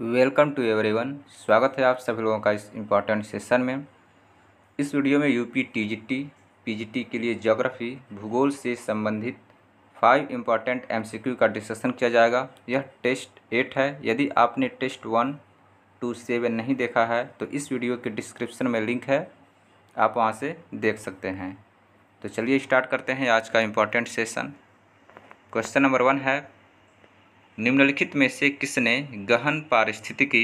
welcome to everyone स्वागत है आप सभी लोगों का इस इम्पॉर्टेंट सेशन में इस वीडियो में यूपी टीजीटी पीजीटी के लिए ज्योग्राफी भूगोल से संबंधित फाइव इम्पॉर्टेंट एमसीक्यू का डिस्कशन किया जाएगा यह टेस्ट एट है यदि आपने टेस्ट वन टू सेवन नहीं देखा है तो इस वीडियो के डिस्क्रिप्शन में लिंक है आप वहाँ से देख सकते हैं तो चलिए स्टार्ट करते हैं आज का important session question number one है निम्नलिखित में से किसने गहन पारिस्थितिकी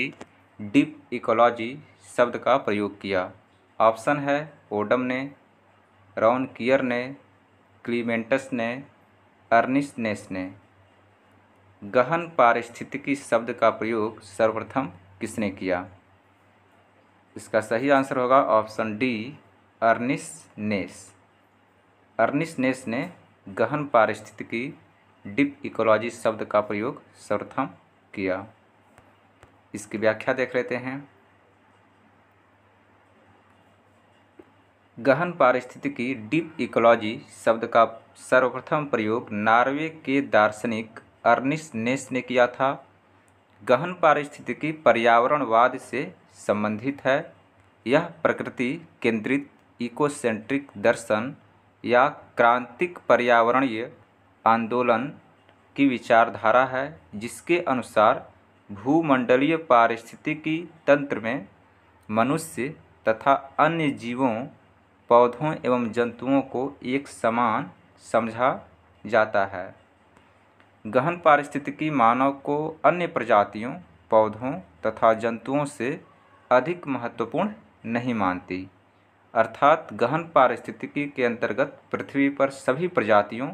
डीप इकोलॉजी शब्द का प्रयोग किया ऑप्शन है ओडम ने रॉन कियर ने क्लीमेंटस ने अर्निसनेस ने गहन पारिस्थितिकी शब्द का प्रयोग सर्वप्रथम किसने किया इसका सही आंसर होगा ऑप्शन डी अर्निसनेस नेस ने गहन पारिस्थितिकी डिप इकोलॉजी शब्द का प्रयोग सर्वप्रथम किया इसकी व्याख्या देख लेते हैं गहन पारिस्थितिकी डीप इकोलॉजी शब्द का सर्वप्रथम प्रयोग नार्वे के दार्शनिक अर्निस नेस ने किया था गहन पारिस्थितिकी पर्यावरणवाद से संबंधित है यह प्रकृति केंद्रित इकोसेंट्रिक दर्शन या क्रांतिक पर्यावरणीय आंदोलन की विचारधारा है जिसके अनुसार भूमंडलीय पारिस्थितिकी तंत्र में मनुष्य तथा अन्य जीवों पौधों एवं जंतुओं को एक समान समझा जाता है गहन पारिस्थितिकी मानव को अन्य प्रजातियों पौधों तथा जंतुओं से अधिक महत्वपूर्ण नहीं मानती अर्थात गहन पारिस्थितिकी के अंतर्गत पृथ्वी पर सभी प्रजातियों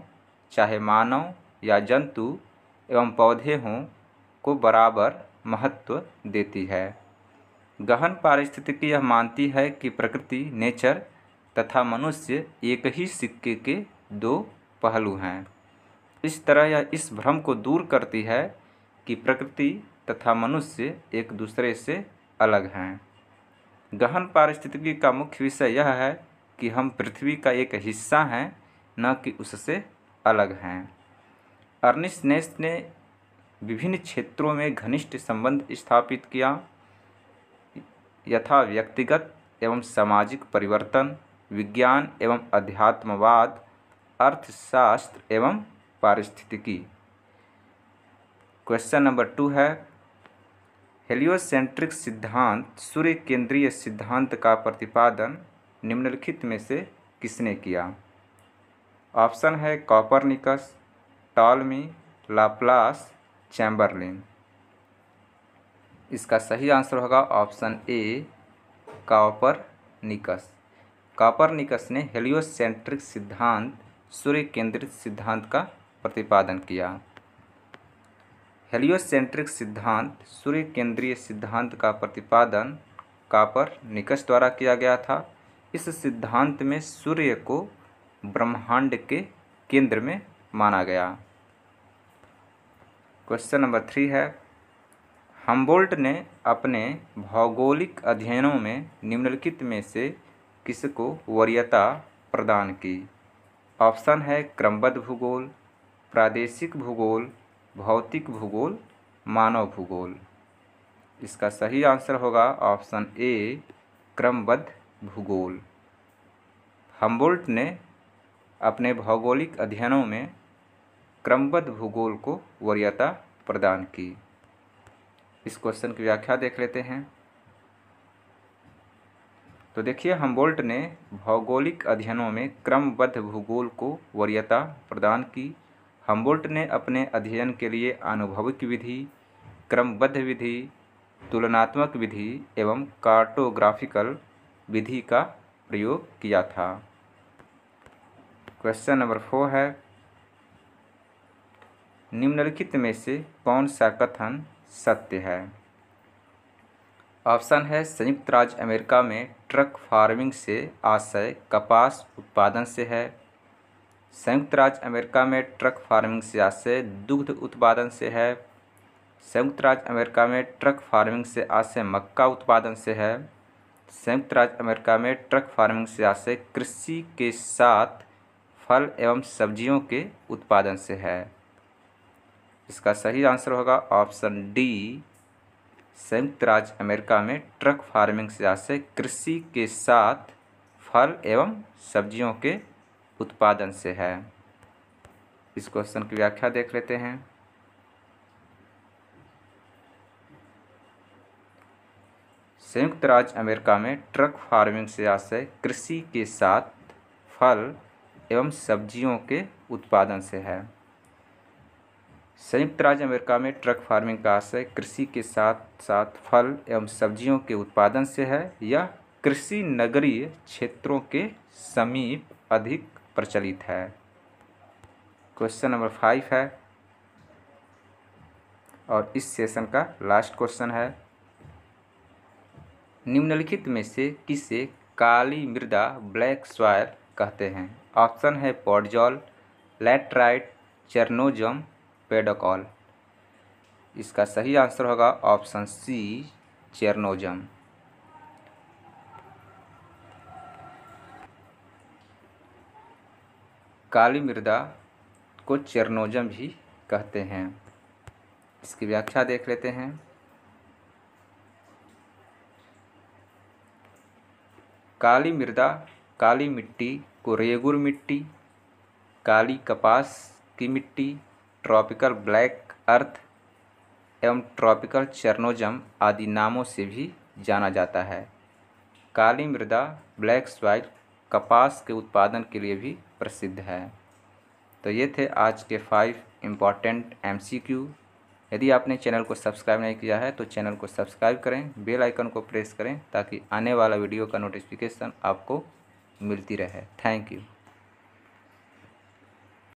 चाहे मानव या जंतु एवं पौधे हों को बराबर महत्व देती है गहन पारिस्थितिकी यह मानती है कि प्रकृति नेचर तथा मनुष्य एक ही सिक्के के दो पहलू हैं इस तरह यह इस भ्रम को दूर करती है कि प्रकृति तथा मनुष्य एक दूसरे से अलग हैं गहन पारिस्थितिकी का मुख्य विषय यह है कि हम पृथ्वी का एक हिस्सा हैं न कि उससे अलग हैं अर्निस नेस ने विभिन्न क्षेत्रों में घनिष्ठ संबंध स्थापित किया यथा व्यक्तिगत एवं सामाजिक परिवर्तन विज्ञान एवं अध्यात्मवाद अर्थशास्त्र एवं पारिस्थितिकी क्वेश्चन नंबर टू है हेलियोसेंट्रिक सिद्धांत सूर्य केंद्रीय सिद्धांत का प्रतिपादन निम्नलिखित में से किसने किया ऑप्शन है कॉपरनिकस टॉलमी लाप्लास चैम्बरलिन इसका सही आंसर होगा option A Copernicus Copernicus ने हेलियोसेंट्रिक सिद्धांत सूर्य केंद्रित सिद्धांत का प्रतिपादन किया हेलियोसेंट्रिक सिद्धांत सूर्य केंद्रीय सिद्धांत का प्रतिपादन कापर निकस द्वारा किया गया था इस सिद्धांत में सूर्य को ब्रह्मांड के केंद्र में माना गया क्वेश्चन नंबर थ्री है हम्बोल्ट ने अपने भौगोलिक अध्ययनों में निम्नलिखित में से किसको वरीयता प्रदान की ऑप्शन है क्रमबद्ध भूगोल प्रादेशिक भूगोल भौतिक भूगोल मानव भूगोल इसका सही आंसर होगा ऑप्शन ए क्रमबद्ध भूगोल हम्बोल्ट ने अपने भौगोलिक अध्ययनों में क्रमबद्ध भूगोल को वरीयता प्रदान की इस क्वेश्चन की व्याख्या देख लेते हैं तो देखिए हम्बोल्ट ने भौगोलिक अध्ययनों में क्रमबद्ध भूगोल को वरीयता प्रदान की हम्बोल्ट ने अपने अध्ययन के लिए आनुभविक विधि क्रमबद्ध विधि तुलनात्मक विधि एवं कार्टोग्राफिकल विधि का प्रयोग किया था क्वेश्चन नंबर फोर है निम्नलिखित में से कौन सा कथन सत्य है ऑप्शन है संयुक्त राज्य अमेरिका में ट्रक फार्मिंग से आशय कपास उत्पादन से है संयुक्त राज्य अमेरिका में ट्रक फार्मिंग से आशय दुग्ध उत्पादन से है संयुक्त राज्य अमेरिका में ट्रक फार्मिंग से आशय मक्का उत्पादन से है संयुक्त राज्य अमेरिका में ट्रक फार्मिंग से आशय कृषि के साथ फल एवं सब्जियों के उत्पादन से है इसका सही आंसर होगा ऑप्शन डी संयुक्त राज्य अमेरिका में ट्रक फार्मिंग से जैसे कृषि के साथ फल एवं सब्जियों के उत्पादन से है इस क्वेश्चन की व्याख्या देख लेते हैं संयुक्त राज्य अमेरिका में ट्रक फार्मिंग से आशय कृषि के साथ फल एवं सब्जियों के उत्पादन से है संयुक्त राज्य अमेरिका में ट्रक फार्मिंग का आशय कृषि के साथ साथ फल एवं सब्जियों के उत्पादन से है यह कृषि नगरीय क्षेत्रों के समीप अधिक प्रचलित है क्वेश्चन नंबर फाइव है और इस सेशन का लास्ट क्वेश्चन है निम्नलिखित में से किसे काली मृदा ब्लैक स्वायर कहते हैं ऑप्शन है पॉडजॉल लेटराइट चरनोजम पेडोकॉल इसका सही आंसर होगा ऑप्शन सी चेरनोजम काली मृदा को चेरनोजम भी कहते हैं इसकी व्याख्या देख लेते हैं काली मृदा काली मिट्टी को रेगुर मिट्टी काली कपास की मिट्टी ट्रॉपिकल ब्लैक अर्थ एवं ट्रॉपिकल चरनोजम आदि नामों से भी जाना जाता है काली मृदा ब्लैक स्वाइल कपास के उत्पादन के लिए भी प्रसिद्ध है तो ये थे आज के फाइव इम्पॉर्टेंट एमसीक्यू यदि आपने चैनल को सब्सक्राइब नहीं किया है तो चैनल को सब्सक्राइब करें बेल आइकन को प्रेस करें ताकि आने वाला वीडियो का नोटिफिकेशन आपको मिलती रहे थैंक यू